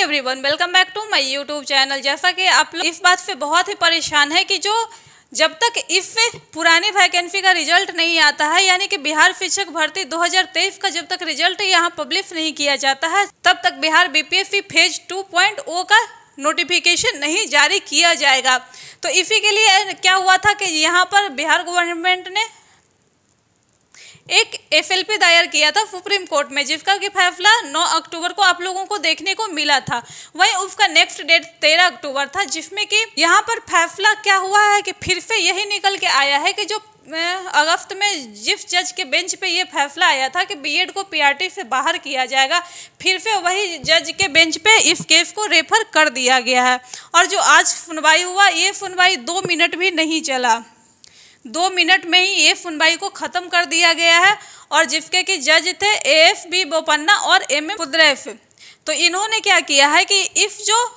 hi everyone welcome back to my YouTube channel जैसा कि आप लोग इस बात से बहुत ही परेशान है कि जो जब तक इस पुरानी वैकेंसी का रिजल्ट नहीं आता है यानी कि बिहार शिक्षक भर्ती 2023 का जब तक रिजल्ट यहाँ पब्लिश नहीं किया जाता है तब तक बिहार बीपीएससी फेज 2.0 का नोटिफिकेशन नहीं जारी किया जाएगा तो इसी के लिए क्या हुआ था कि यहाँ पर बिहार गवर्नमेंट ने एक एफएलपी दायर किया था सुप्रीम कोर्ट में जिसका कि फैसला 9 अक्टूबर को आप लोगों को देखने को मिला था वहीं उसका नेक्स्ट डेट 13 अक्टूबर था जिसमें कि यहाँ पर फैसला क्या हुआ है कि फिर से यही निकल के आया है कि जो अगस्त में जिस जज के बेंच पे ये फैसला आया था कि बीएड को पीआरटी से बाहर किया जाएगा फिर से वही जज के बेंच पे इस केस को रेफर कर दिया गया है और जो आज सुनवाई हुआ ये सुनवाई दो मिनट भी नहीं चला दो मिनट में ही ये सुनवाई को ख़त्म कर दिया गया है और जिसके कि जज थे ए एफ बी बोपन्ना और एम एम कुद्रैफ तो इन्होंने क्या किया है कि इफ़ जो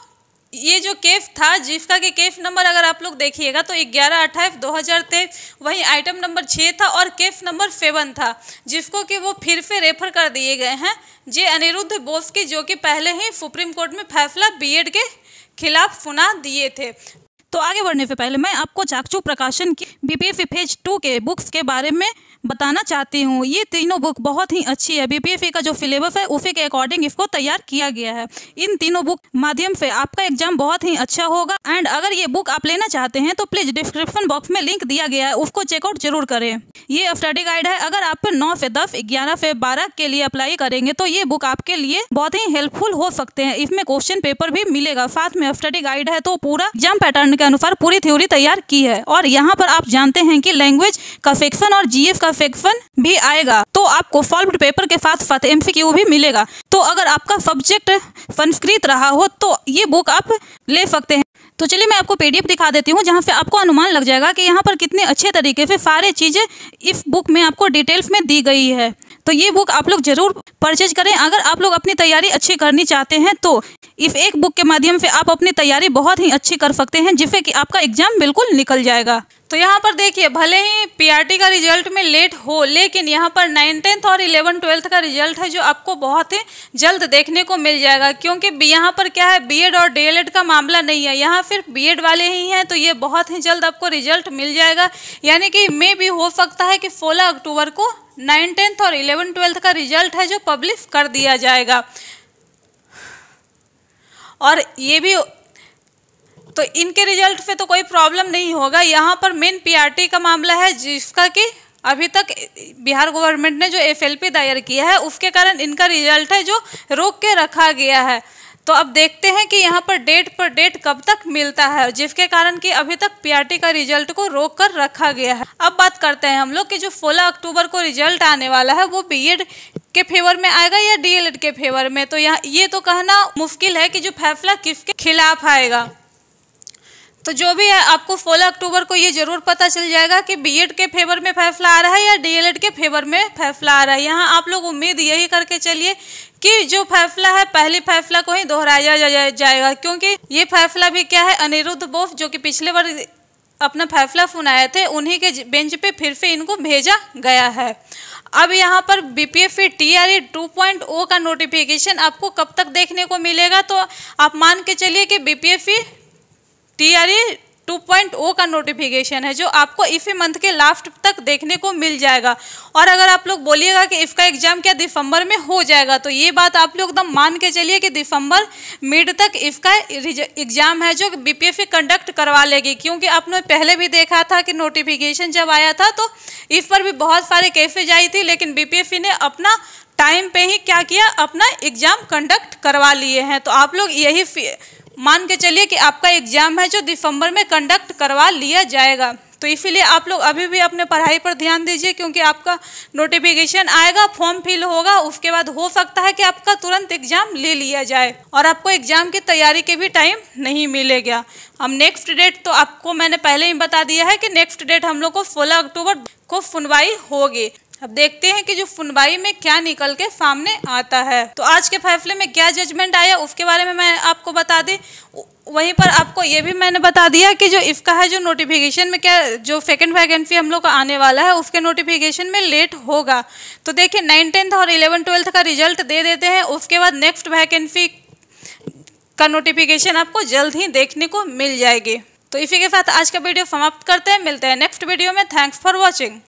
ये जो केस था जिसका के केस नंबर अगर आप लोग देखिएगा तो ग्यारह अट्ठाईस दो हज़ार तेईस वहीं आइटम नंबर छः था और केस नंबर सेवन था जिसको कि वो फिर से रेफर कर दिए गए हैं जे अनिरुद्ध बोस की जो कि पहले ही सुप्रीम कोर्ट में फैसला बीएड के खिलाफ सुना दिए थे तो आगे बढ़ने से पहले मैं आपको चाकचू प्रकाशन की बीपीएफ फेज टू के बुक्स के बारे में बताना चाहती हूँ ये तीनों बुक बहुत ही अच्छी है बीपीएफ का जो सिलेबस है उसी के अकॉर्डिंग इसको तैयार किया गया है इन तीनों बुक माध्यम से आपका एग्जाम बहुत ही अच्छा होगा एंड अगर ये बुक आप लेना चाहते हैं तो प्लीज़ डिस्क्रिप्शन बॉक्स में लिंक दिया गया है उसको चेकआउट जरूर करें ये स्टडी गाइड है अगर आप नौ से दस ग्यारह से बारह के लिए अप्लाई करेंगे तो ये बुक आपके लिए बहुत ही हेल्पफुल हो सकते हैं इसमें क्वेश्चन पेपर भी मिलेगा साथ में स्टडी गाइड है तो पूरा जम पैटर्न के अनुसार पूरी थ्योरी तैयार की है और यहाँ पर आप जानते हैं की लैंग्वेज का सेक्शन और जी का सेक्शन भी आएगा तो आपको सॉल्व पेपर के साथ साथ एम भी मिलेगा तो अगर आपका सब्जेक्ट संस्कृत रहा हो तो ये बुक आप ले सकते हैं तो चलिए मैं आपको पीडीएफ दिखा देती हूँ जहाँ पे आपको अनुमान लग जाएगा कि यहाँ पर कितने अच्छे तरीके से सारे चीज़ें इस बुक में आपको डिटेल्स में दी गई है तो ये बुक आप लोग जरूर परचेज करें अगर आप लोग अपनी तैयारी अच्छी करनी चाहते हैं तो इस एक बुक के माध्यम से आप अपनी तैयारी बहुत ही अच्छी कर सकते हैं जिससे कि आपका एग्जाम बिल्कुल निकल जाएगा तो यहाँ पर देखिए भले ही पीआरटी का रिजल्ट में लेट हो लेकिन यहाँ पर नाइन टेंथ और इलेवन ट्वेल्थ का रिजल्ट है जो आपको बहुत ही जल्द देखने को मिल जाएगा क्योंकि यहाँ पर क्या है बीएड और डीएलएड का मामला नहीं है यहाँ सिर्फ बीएड वाले ही हैं तो ये बहुत ही जल्द आपको रिजल्ट मिल जाएगा यानी कि मे भी हो सकता है कि सोलह अक्टूबर को नाइन टेंथ और इलेवन ट्वेल्थ का रिजल्ट है जो पब्लिश कर दिया जाएगा और ये भी तो इनके रिजल्ट पे तो कोई प्रॉब्लम नहीं होगा यहाँ पर मेन पीआरटी का मामला है जिसका कि अभी तक बिहार गवर्नमेंट ने जो एफएलपी दायर किया है उसके कारण इनका रिजल्ट है जो रोक के रखा गया है तो अब देखते हैं कि यहाँ पर डेट पर डेट कब तक मिलता है जिसके कारण कि अभी तक पीआरटी का रिजल्ट को रोक कर रखा गया है अब बात करते हैं हम लोग कि जो 16 अक्टूबर को रिजल्ट आने वाला है वो बीएड के फेवर में आएगा या डीएलएड के फेवर में तो यहाँ ये तो कहना मुश्किल है कि जो फैसला किसके खिलाफ आएगा तो जो भी है आपको 16 अक्टूबर को ये जरूर पता चल जाएगा कि एड के फेवर में फैसला आ रहा है या एड के फेवर में फैसला आ रहा है यहाँ आप लोग उम्मीद यही करके चलिए कि जो फैसला है पहले फैसला को ही दोहराया जा, जा, जाएगा क्योंकि ये फैसला भी क्या है अनिरुद्ध बोस जो कि पिछले बार अपना फैसला सुनाए थे उन्हीं के बेंच पे फिर से इनको भेजा गया है अब यहाँ पर B P F T R A two point O का नोटिफिकेशन आपको कब तक देखने को मिलेगा तो आप मान के चलिए कि बी पी एफ टीआरए 2.0 का नोटिफिकेशन है जो आपको इफ़ी मंथ के लास्ट तक देखने को मिल जाएगा और अगर आप लोग बोलिएगा कि इसका एग्ज़ाम क्या दिसंबर में हो जाएगा तो ये बात आप लोग एकदम मान के चलिए कि दिसंबर मिड तक इसका एग्ज़ाम है जो बीपीएफए कंडक्ट करवा लेगी क्योंकि आपने पहले भी देखा था कि नोटिफिकेशन जब आया था तो इस पर भी बहुत सारे कैफे आई थी लेकिन बी ने अपना टाइम पर ही क्या किया अपना एग्ज़ाम कंडक्ट करवा लिए हैं तो आप लोग यही मान के चलिए कि आपका एग्जाम है जो दिसंबर में कंडक्ट करवा लिया जाएगा तो इसीलिए आप लोग अभी भी अपने पढ़ाई पर ध्यान दीजिए क्योंकि आपका नोटिफिकेशन आएगा फॉर्म फिल होगा उसके बाद हो सकता है कि आपका तुरंत एग्जाम ले लिया जाए और आपको एग्जाम की तैयारी के भी टाइम नहीं मिलेगा हम नेक्स्ट डेट तो आपको मैंने पहले ही बता दिया है कि नेक्स्ट डेट हम लोग को सोलह अक्टूबर को सुनवाई होगी अब देखते हैं कि जो सुनवाई में क्या निकल के सामने आता है तो आज के फैसले में क्या जजमेंट आया उसके बारे में मैं आपको बता दी वहीं पर आपको ये भी मैंने बता दिया कि जो इसका है जो नोटिफिकेशन में क्या जो सेकंड वैकेंसी हम लोग का आने वाला है उसके नोटिफिकेशन में लेट होगा तो देखिए नाइन टेंथ और इलेवन ट्वेल्थ का रिजल्ट दे देते हैं उसके बाद नेक्स्ट वैकेंसी का नोटिफिकेशन आपको जल्द ही देखने को मिल जाएगी तो इसी के साथ आज का वीडियो समाप्त करते हैं मिलते हैं नेक्स्ट वीडियो में थैंक्स फॉर वॉचिंग